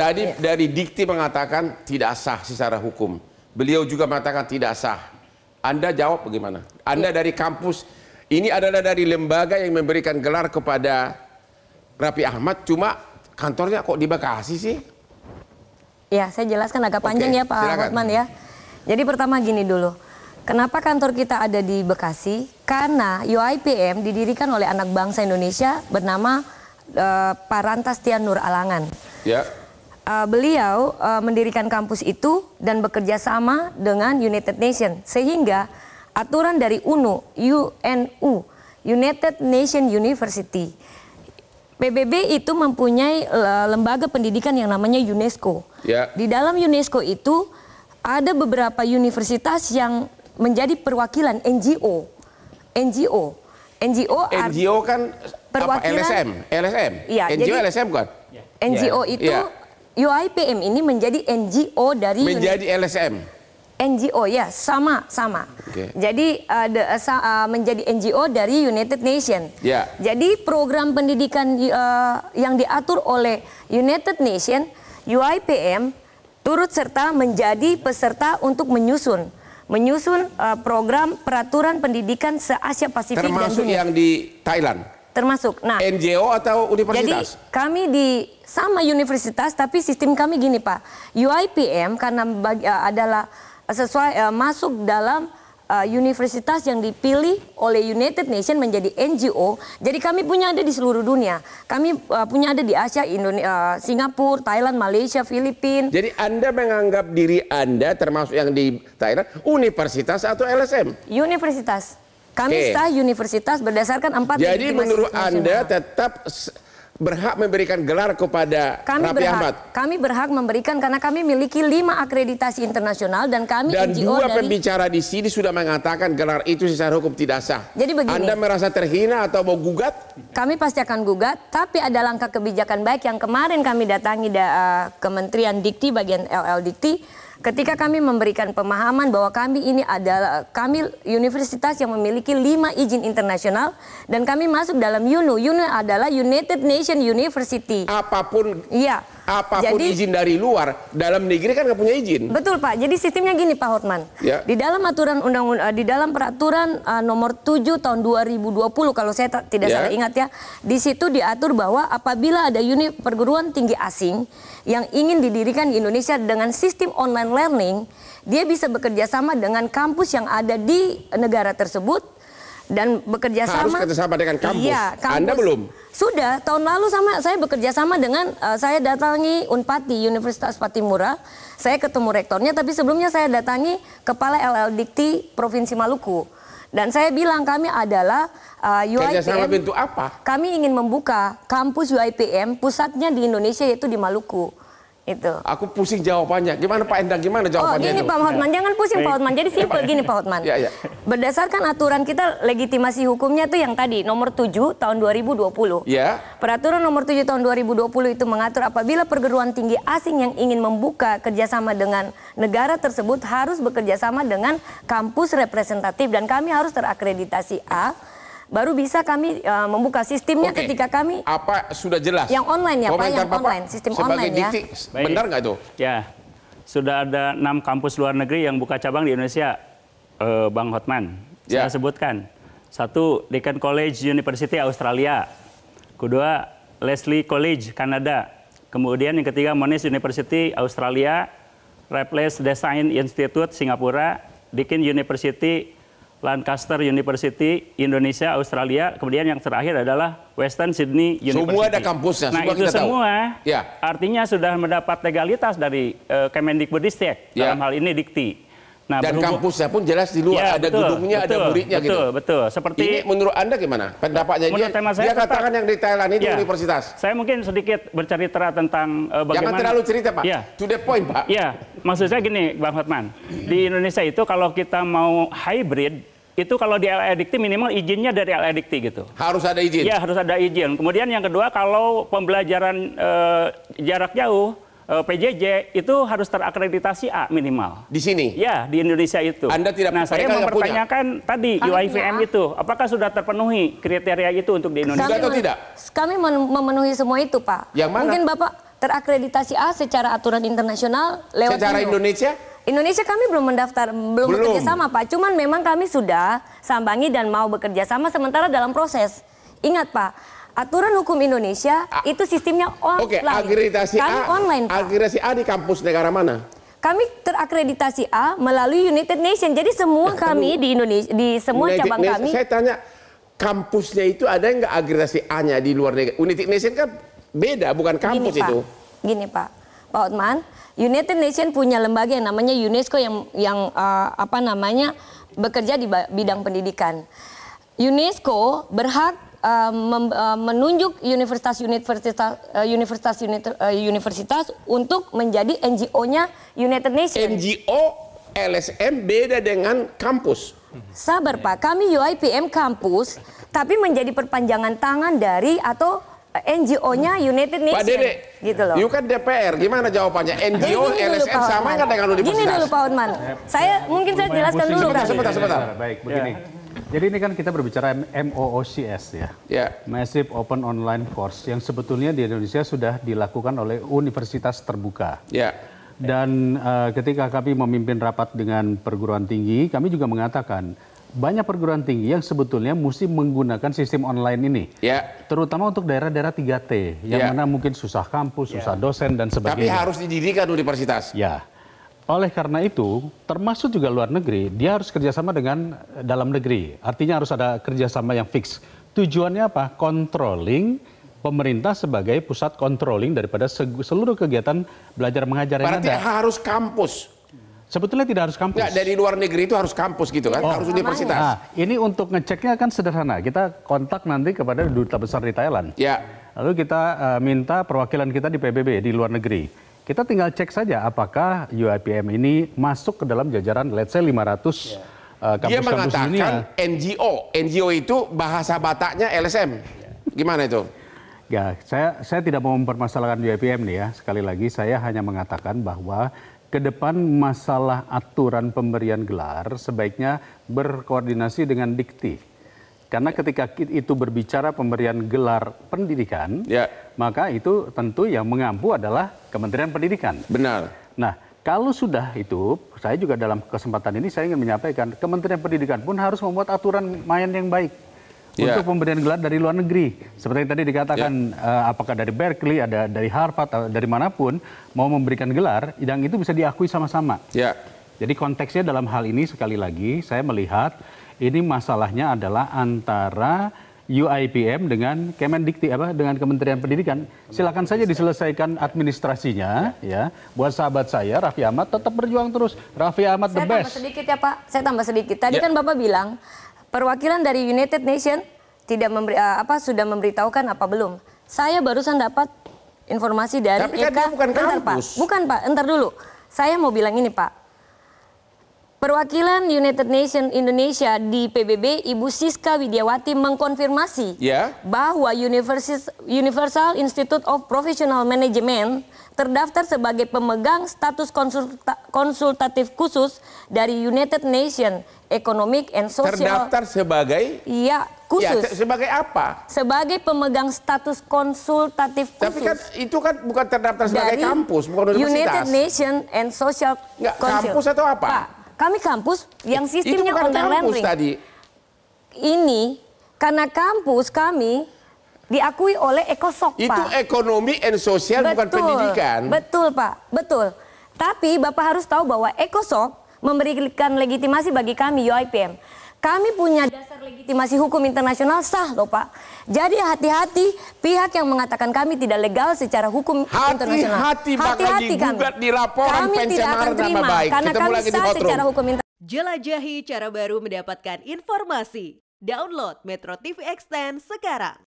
Tadi ya. dari Dikti mengatakan tidak sah secara hukum. Beliau juga mengatakan tidak sah. Anda jawab bagaimana? Anda ya. dari kampus ini adalah dari lembaga yang memberikan gelar kepada Rapi Ahmad cuma kantornya kok di Bekasi sih? Ya, saya jelaskan agak panjang Oke, ya Pak Hotman ya. Jadi pertama gini dulu. Kenapa kantor kita ada di Bekasi? Karena UIPM didirikan oleh anak bangsa Indonesia bernama uh, eh, Parantas Nur Alangan. Ya uh, beliau uh, mendirikan kampus itu dan bekerja sama dengan United Nations sehingga aturan dari UNU UNU, United Nations University. PBB itu mempunyai eh, lembaga pendidikan yang namanya UNESCO. Ya. Di dalam UNESCO itu ada beberapa universitas yang menjadi perwakilan NGO. NGO. NGO NGO kan perwakilan apa, LSM, LSM. Ya, NGO jadi, LSM kan? NGO itu ya. UIPM ini menjadi NGO dari menjadi Uni LSM. NGO ya sama sama. Okay. Jadi uh, de, uh, menjadi NGO dari United Nations. Yeah. Jadi program pendidikan uh, yang diatur oleh United Nations UIPM turut serta menjadi peserta untuk menyusun menyusun uh, program peraturan pendidikan se Asia Pasifik Termasuk dan dunia. yang di Thailand. Termasuk. Nah, NGO atau universitas? Jadi kami di sama universitas tapi sistem kami gini Pak. UIPM karena bagi, uh, adalah eh, sesuai uh, masuk dalam uh, universitas yang dipilih oleh United Nation menjadi NGO. Jadi kami punya ada di seluruh dunia. Kami uh, punya ada di Asia, Indonesia, uh, Singapura, Thailand, Malaysia, Filipina. Jadi Anda menganggap diri Anda termasuk yang di Thailand universitas atau LSM? Universitas. Kami okay. universitas berdasarkan empat Jadi menurut Anda tetap berhak memberikan gelar kepada kami Raffi berhak, Ahmad. Kami berhak memberikan karena kami memiliki lima akreditasi internasional dan kami dan NGO dua pembicara di sini sudah mengatakan gelar itu secara hukum tidak sah. Jadi begini. Anda merasa terhina atau mau gugat? Kami pasti akan gugat, tapi ada langkah kebijakan baik yang kemarin kami datangi da, eh, Kementerian Dikti bagian LL Dikti Ketika kami memberikan pemahaman bahwa kami ini adalah kami universitas yang memiliki lima izin internasional dan kami masuk dalam UNO. UNU adalah United Nation University. Apapun. Iya apapun jadi, izin dari luar, dalam negeri kan nggak punya izin. Betul Pak. Jadi sistemnya gini Pak Hotman. Ya. Di dalam aturan undang-undang eh, di dalam peraturan uh, nomor 7 tahun 2020 kalau saya tidak ya. salah ingat ya, di situ diatur bahwa apabila ada unit perguruan tinggi asing yang ingin didirikan di Indonesia dengan sistem online learning, dia bisa bekerja sama dengan kampus yang ada di negara tersebut dan bekerja sama. Harus bekerja sama dengan kampus. Iya, kampus. Anda belum? Sudah, tahun lalu sama saya bekerja sama dengan uh, saya datangi Unpati Universitas Patimura. Saya ketemu rektornya tapi sebelumnya saya datangi kepala LL Dikti Provinsi Maluku. Dan saya bilang kami adalah uh, eh, UIPM. Kerjasama bentuk apa? Kami ingin membuka kampus UIPM pusatnya di Indonesia yaitu di Maluku itu. Aku pusing jawabannya. Gimana Pak Endang? Gimana oh, jawabannya? Oh, gini Pak Hotman, ya. jangan pusing Pak Hotman. Jadi simpel gini Pak Hotman. Ya, ya. Berdasarkan aturan kita legitimasi hukumnya tuh yang tadi nomor 7 tahun 2020. Ya. Peraturan nomor 7 tahun 2020 itu mengatur apabila perguruan tinggi asing yang ingin membuka kerjasama dengan negara tersebut harus bekerjasama dengan kampus representatif dan kami harus terakreditasi A baru bisa kami uh, membuka sistemnya okay. ketika kami apa sudah jelas yang online ya Komentar Pak yang Bapak online sistem online ya Baik. benar nggak itu ya sudah ada enam kampus luar negeri yang buka cabang di Indonesia uh, Bang Hotman ya. sebutkan satu Deakin College University Australia kedua Leslie College Kanada kemudian yang ketiga Monash University Australia Raffles Design Institute Singapura Deakin University Lancaster University Indonesia Australia kemudian yang terakhir adalah Western Sydney University semua ada kampusnya nah semua itu kita semua tahu. Ya. artinya sudah mendapat legalitas dari uh, eh, Kemendikbudristek ya, ya. dalam hal ini Dikti Nah, dan kampusnya pun jelas di luar ya, ada betul, gedungnya, betul, ada muridnya betul, gitu. Betul, betul. Seperti ini menurut Anda gimana? Pendapatnya dia, saya dia katakan yang di Thailand itu ya, universitas. Saya mungkin sedikit bercerita tentang uh, bagaimana Jangan terlalu cerita, Pak. Ya. To the point, Pak. Ya, maksud saya gini, Bang Hotman. Di Indonesia itu kalau kita mau hybrid itu kalau di LA Dikti minimal izinnya dari LA Dikti gitu. Harus ada izin. Ya harus ada izin. Kemudian yang kedua kalau pembelajaran e, jarak jauh e, eh, PJJ itu harus terakreditasi A minimal. Di sini? Ya di Indonesia itu. Anda tidak. Nah saya mempertanyakan punya. tadi UIVM ya. itu apakah sudah terpenuhi kriteria itu untuk di Indonesia? Kami atau tidak? Kami memenuhi semua itu pak. Yang mana? Mungkin bapak terakreditasi A secara aturan internasional lewat. Secara Indonesia? Indonesia kami belum mendaftar, belum, belum. bekerja sama Pak. Cuman memang kami sudah sambangi dan mau bekerja sama sementara dalam proses. Ingat Pak, aturan hukum Indonesia A itu sistemnya online. Oke, okay, akreditasi A, online, Pak. A di kampus negara mana? Kami terakreditasi A melalui United Nations. Jadi semua kami di Indonesia, di semua United cabang Nation, kami. Saya tanya, kampusnya itu ada nggak akreditasi A-nya di luar negeri? United Nations kan beda, bukan kampus gini, itu. Pak, gini Pak, Pak Otman, United Nations punya lembaga yang namanya UNESCO yang yang uh, apa namanya bekerja di bidang pendidikan. UNESCO berhak uh, mem, uh, menunjuk universitas-universitas universitas-universitas uh, universitas untuk menjadi NGO-nya United Nations. NGO LSM beda dengan kampus. Sabar Pak, kami UIPM kampus tapi menjadi perpanjangan tangan dari atau NGO-nya United Nations. Pak Dede, gitu loh. You kan DPR, gimana jawabannya? NGO, LSM sama kan dengan universitas? Gini dulu Pak Utman, eh, saya eh, mungkin saya jelaskan dulu. Sebentar, sebentar, sebentar. Baik, begini. Ya. Jadi ini kan kita berbicara MOOCS ya, yeah. Massive Open Online Course yang sebetulnya di Indonesia sudah dilakukan oleh universitas terbuka. Yeah. Dan uh, ketika kami memimpin rapat dengan perguruan tinggi, kami juga mengatakan banyak perguruan tinggi yang sebetulnya mesti menggunakan sistem online ini. Ya. Terutama untuk daerah-daerah 3T yang ya. mana mungkin susah kampus, ya. susah dosen dan sebagainya. Tapi harus didirikan universitas. Ya. Oleh karena itu, termasuk juga luar negeri, dia harus kerjasama dengan dalam negeri. Artinya harus ada kerjasama yang fix. Tujuannya apa? Controlling pemerintah sebagai pusat controlling daripada seluruh kegiatan belajar mengajar yang Berarti ada. Berarti harus kampus Sebetulnya tidak harus kampus. Nggak, dari luar negeri itu harus kampus gitu kan, oh. harus universitas. Nah, ini untuk ngeceknya kan sederhana. Kita kontak nanti kepada duta besar di Thailand. Ya. Lalu kita uh, minta perwakilan kita di PBB di luar negeri. Kita tinggal cek saja apakah UIPM ini masuk ke dalam jajaran let's say 500 ya. uh, eh, kampus Dia mengatakan dunia. NGO. NGO itu bahasa bataknya LSM. Ya. Gimana itu? Ya, saya saya tidak mau mempermasalahkan UIPM nih ya. Sekali lagi saya hanya mengatakan bahwa ke depan masalah aturan pemberian gelar sebaiknya berkoordinasi dengan Dikti. Karena ketika itu berbicara pemberian gelar pendidikan, ya. maka itu tentu yang mengampu adalah Kementerian Pendidikan. Benar. Nah, kalau sudah itu, saya juga dalam kesempatan ini saya ingin menyampaikan Kementerian Pendidikan pun harus membuat aturan main yang baik yeah. untuk pemberian gelar dari luar negeri. Seperti tadi dikatakan yeah. Iya. uh, apakah dari Berkeley, ada dari Harvard, atau dari manapun mau memberikan gelar, yang itu bisa diakui sama-sama. Yeah. Jadi konteksnya dalam hal ini sekali lagi saya melihat ini masalahnya adalah antara UIPM dengan Kemen Dikti apa dengan Kementerian Pendidikan. Silakan saja diselesaikan administrasinya ya. ya. Buat sahabat saya Raffi Ahmad tetap berjuang terus. Raffi Ahmad saya the best. Saya tambah sedikit ya Pak. Saya tambah sedikit. Tadi ya. kan Bapak bilang Perwakilan dari United Nations tidak memberi, eh, apa sudah memberitahukan apa belum? Saya barusan dapat informasi dari Tapi kan Eka. bukan entar, Pak. Bukan Pak, entar dulu. Saya mau bilang ini Pak. Perwakilan United Nations Indonesia di PBB, Ibu Siska Widiawati mengkonfirmasi yeah. bahwa Universal Institute of Professional Management terdaftar sebagai pemegang status konsulta konsultatif khusus dari United Nations Economic and Social. Terdaftar sebagai? Iya, khusus. Ya, sebagai apa? Sebagai pemegang status konsultatif khusus. Tapi kan itu kan bukan terdaftar sebagai dari kampus, bukan universitas. United Nations and Social Nggak, Council. Kampus atau apa? Pak, kami kampus yang sistemnya online learning. Tadi. Ini karena kampus kami diakui oleh ekosok Itu Pak. ekonomi and sosial bukan pendidikan. Betul Pak, betul. Tapi Bapak harus tahu bahwa ekosok memberikan legitimasi bagi kami UIPM. Kami punya dasar legitimasi hukum internasional sah loh Pak. Jadi hati-hati pihak yang mengatakan kami tidak legal secara hukum hati, internasional. Hati-hati bakal kami. di laporan kami tidak akan terima baik. karena Ketemu kami sah secara hukum internasional. Jelajahi cara baru mendapatkan informasi. Download Metro TV Extend sekarang.